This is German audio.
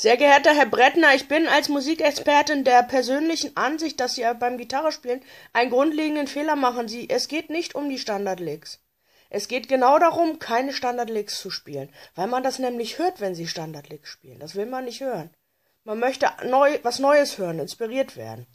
Sehr geehrter Herr Brettner, ich bin als Musikexpertin der persönlichen Ansicht, dass Sie beim Gitarrespielen einen grundlegenden Fehler machen. Sie, es geht nicht um die Standardlicks. Es geht genau darum, keine Standardlicks zu spielen, weil man das nämlich hört, wenn Sie Standardlicks spielen. Das will man nicht hören. Man möchte neu, was Neues hören, inspiriert werden.